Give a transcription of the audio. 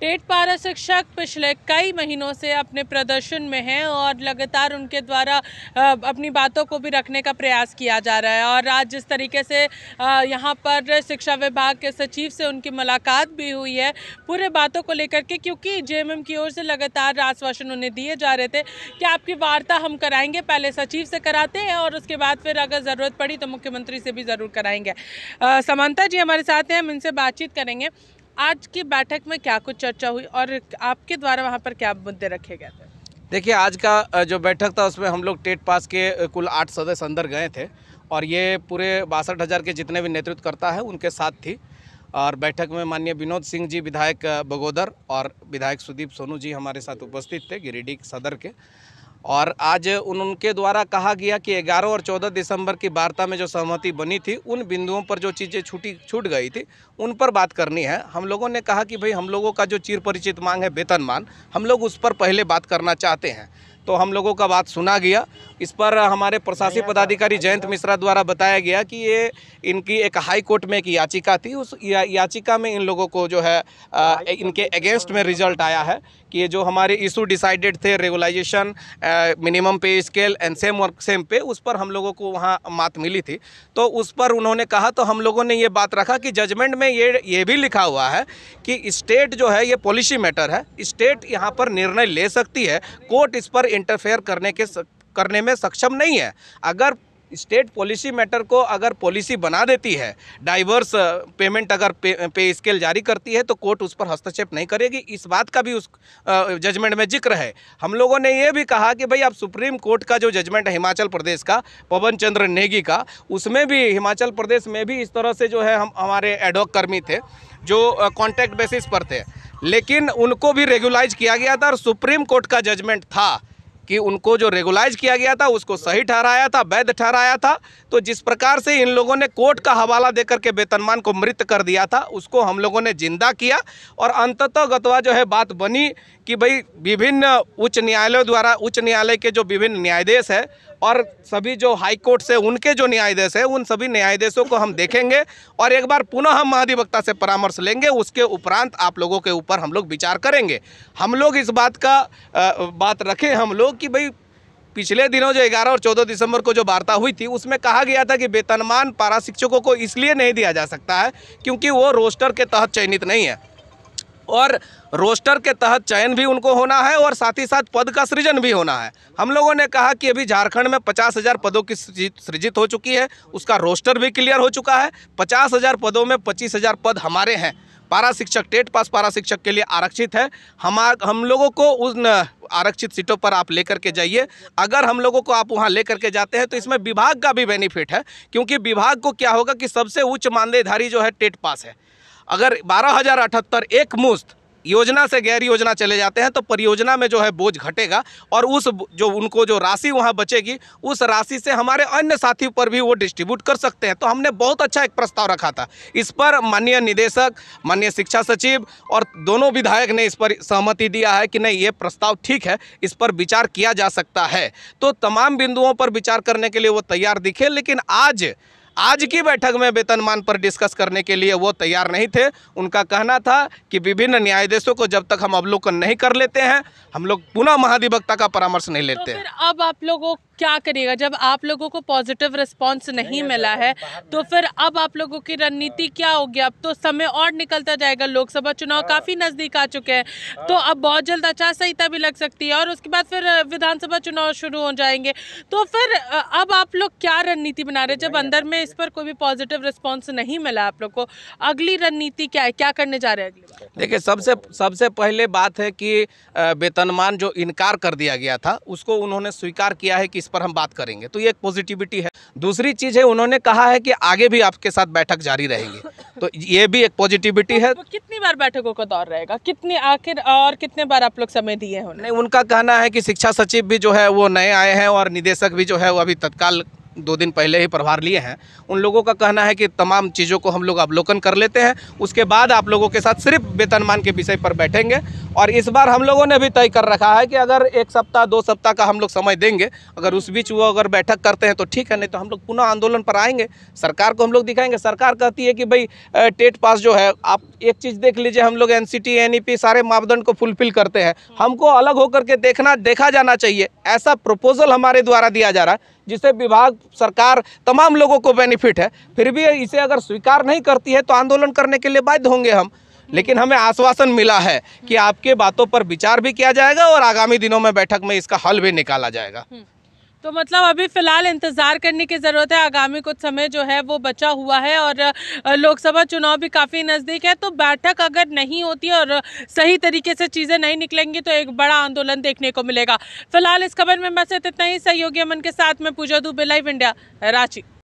TET पारा शिक्षक पिछले कई महीनों से अपने प्रदर्शन में हैं और लगातार उनके द्वारा अपनी बातों को भी रखने का प्रयास किया जा रहा है और आज जिस तरीके से यहाँ पर शिक्षा विभाग के सचिव से उनकी मुलाकात भी हुई है पूरे बातों को लेकर के क्योंकि जे की ओर से लगातार आश्वासन उन्हें दिए जा रहे थे कि आपकी वार्ता हम कराएँगे पहले सचिव से कराते हैं और उसके बाद फिर अगर ज़रूरत पड़ी तो मुख्यमंत्री से भी ज़रूर कराएँगे समानता जी हमारे साथ हैं हम इनसे बातचीत करेंगे आज की बैठक में क्या कुछ चर्चा हुई और आपके द्वारा वहाँ पर क्या मुद्दे रखे गए थे देखिए आज का जो बैठक था उसमें हम लोग टेट पास के कुल आठ सदस्य अंदर गए थे और ये पूरे बासठ हज़ार के जितने भी नेतृत्व करता है उनके साथ थी और बैठक में माननीय विनोद सिंह जी विधायक बगोदर और विधायक सुदीप सोनू जी हमारे साथ उपस्थित थे गिरिडीह सदर के और आज उन उनके द्वारा कहा गया कि 11 और 14 दिसंबर की वार्ता में जो सहमति बनी थी उन बिंदुओं पर जो चीज़ें छूटी छूट गई थी उन पर बात करनी है हम लोगों ने कहा कि भाई हम लोगों का जो चिर परिचित मांग है वेतन मान हम लोग उस पर पहले बात करना चाहते हैं तो हम लोगों का बात सुना गया इस पर हमारे प्रशासनिक पदाधिकारी जयंत मिश्रा द्वारा बताया गया कि ये इनकी एक हाई कोर्ट में एक याचिका थी उस या, याचिका में इन लोगों को जो है आ, इनके अगेंस्ट में रिजल्ट आया है कि ये जो हमारे इशू डिसाइडेड थे regularisation minimum pay scale and same work same pay उस पर हम लोगों को वहाँ मात मिली थी तो उस पर उन्होंने कहा तो हम लोगों ने ये बात रखा कि जजमेंट में ये ये भी लिखा हुआ है कि स्टेट जो है ये पॉलिसी मैटर है स्टेट यहाँ पर निर्णय ले सकती है कोर्ट इस पर इंटरफेयर करने के करने में सक्षम नहीं है अगर स्टेट पॉलिसी मैटर को अगर पॉलिसी बना देती है डाइवर्स पेमेंट अगर पे, पे स्केल जारी करती है तो कोर्ट उस पर हस्तक्षेप नहीं करेगी इस बात का भी उस जजमेंट में जिक्र है हम लोगों ने ये भी कहा कि भाई आप सुप्रीम कोर्ट का जो जजमेंट है हिमाचल प्रदेश का पवन चंद्र नेगी का उसमें भी हिमाचल प्रदेश में भी इस तरह से जो है हम हमारे एडोक कर्मी थे जो कॉन्ट्रैक्ट बेसिस पर थे लेकिन उनको भी रेगुलाइज किया गया था और सुप्रीम कोर्ट का जजमेंट था कि उनको जो रेगुलाइज किया गया था उसको सही ठहराया था वैध ठहराया था तो जिस प्रकार से इन लोगों ने कोर्ट का हवाला देकर के वेतनमान को मृत कर दिया था उसको हम लोगों ने जिंदा किया और अंततः गतवा जो है बात बनी कि भाई विभिन्न उच्च न्यायालयों द्वारा उच्च न्यायालय के जो विभिन्न न्यायाधीश है और सभी जो हाई कोर्ट से उनके जो न्यायाधीश है उन सभी न्यायाधीशों को हम देखेंगे और एक बार पुनः हम महाधिवक्ता से परामर्श लेंगे उसके उपरांत आप लोगों के ऊपर हम लोग विचार करेंगे हम लोग इस बात का आ, बात रखें हम लोग कि भाई पिछले दिनों जो 11 और 14 दिसंबर को जो वार्ता हुई थी उसमें कहा गया था कि वेतनमान पारा शिक्षकों को इसलिए नहीं दिया जा सकता है क्योंकि वो रोस्टर के तहत चयनित नहीं है और रोस्टर के तहत चयन भी उनको होना है और साथ ही साथ पद का सृजन भी होना है हम लोगों ने कहा कि अभी झारखंड में पचास हज़ार पदों की सृजित हो चुकी है उसका रोस्टर भी क्लियर हो चुका है पचास हज़ार पदों में पच्चीस हज़ार पद हमारे हैं पारा शिक्षक टेट पास पारा शिक्षक के लिए आरक्षित है हम हम लोगों को उन आरक्षित सीटों पर आप लेकर के जाइए अगर हम लोगों को आप वहाँ लेकर के जाते हैं तो इसमें विभाग का भी बेनिफिट है क्योंकि विभाग को क्या होगा कि सबसे उच्च मानदेयधारी जो है टेट पास है अगर बारह हज़ार अठहत्तर एक मुश्त योजना से गैर योजना चले जाते हैं तो परियोजना में जो है बोझ घटेगा और उस जो उनको जो राशि वहाँ बचेगी उस राशि से हमारे अन्य साथियों पर भी वो डिस्ट्रीब्यूट कर सकते हैं तो हमने बहुत अच्छा एक प्रस्ताव रखा था इस पर माननीय निदेशक माननीय शिक्षा सचिव और दोनों विधायक ने इस पर सहमति दिया है कि नहीं ये प्रस्ताव ठीक है इस पर विचार किया जा सकता है तो तमाम बिंदुओं पर विचार करने के लिए वो तैयार दिखे लेकिन आज आज की बैठक में वेतनमान पर डिस्कस करने के लिए वो तैयार नहीं थे उनका कहना था कि विभिन्न न्यायाधीशों को जब तक हम अवलोकन नहीं कर लेते हैं हम लोग पुनः महाधिवक्ता का परामर्श नहीं तो लेते तो अब आप लोगों क्या करिएगा जब आप लोगों को पॉजिटिव रिस्पॉन्स नहीं मिला है तो फिर अब आप लोगों की रणनीति हाँ। क्या होगी अब तो समय और निकलता जाएगा लोकसभा चुनाव हाँ। काफ़ी नज़दीक आ चुके हैं हाँ। तो अब बहुत जल्द आचार संहिता भी लग सकती है और उसके बाद फिर विधानसभा चुनाव शुरू हो जाएंगे तो फिर अब आप लोग क्या रणनीति बना रहे जब अंदर में तो इस पर कोई भी पॉजिटिव रिस्पॉन्स नहीं मिला आप लोग को अगली रणनीति क्या है क्या करने जा रहे हैं अगले देखिए सबसे सबसे पहले बात है कि वेतनमान जो इनकार कर दिया गया था उसको उन्होंने स्वीकार किया है कि इस पर हम बात करेंगे तो ये एक पॉजिटिविटी है दूसरी चीज़ है उन्होंने कहा है कि आगे भी आपके साथ बैठक जारी रहेगी तो ये भी एक पॉजिटिविटी है तो कितनी बार बैठकों का दौर रहेगा कितनी आखिर और कितने बार आप लोग समय दिए हैं नहीं उनका कहना है कि शिक्षा सचिव भी जो है वो नए आए हैं और निदेशक भी जो है वो अभी तत्काल दो दिन पहले ही प्रभार लिए हैं उन लोगों का कहना है कि तमाम चीज़ों को हम लोग अवलोकन कर लेते हैं उसके बाद आप लोगों के साथ सिर्फ वेतनमान के विषय पर बैठेंगे और इस बार हम लोगों ने भी तय कर रखा है कि अगर एक सप्ताह दो सप्ताह का हम लोग समय देंगे अगर उस बीच वो अगर बैठक करते हैं तो ठीक है नहीं तो हम लोग पुनः आंदोलन पर आएंगे सरकार को हम लोग दिखाएंगे सरकार कहती है कि भाई टेट पास जो है आप एक चीज़ देख लीजिए हम लोग एन सी सारे मापदंड को फुलफिल करते हैं हमको अलग होकर के देखना देखा जाना चाहिए ऐसा प्रपोजल हमारे द्वारा दिया जा रहा है जिससे विभाग सरकार तमाम लोगों को बेनिफिट है फिर भी इसे अगर स्वीकार नहीं करती है तो आंदोलन करने के लिए बाध्य होंगे हम लेकिन हमें आश्वासन मिला है कि आपके बातों पर विचार भी किया जाएगा और आगामी दिनों में बैठक में इसका हल भी निकाला जाएगा हम्म। तो मतलब अभी फ़िलहाल इंतज़ार करने की ज़रूरत है आगामी कुछ समय जो है वो बचा हुआ है और लोकसभा चुनाव भी काफ़ी नज़दीक है तो बैठक अगर नहीं होती और सही तरीके से चीज़ें नहीं निकलेंगी तो एक बड़ा आंदोलन देखने को मिलेगा फिलहाल इस खबर में बस इतना ही सहयोगी अमन के साथ में पूजा दू बिलाइव इंडिया रांची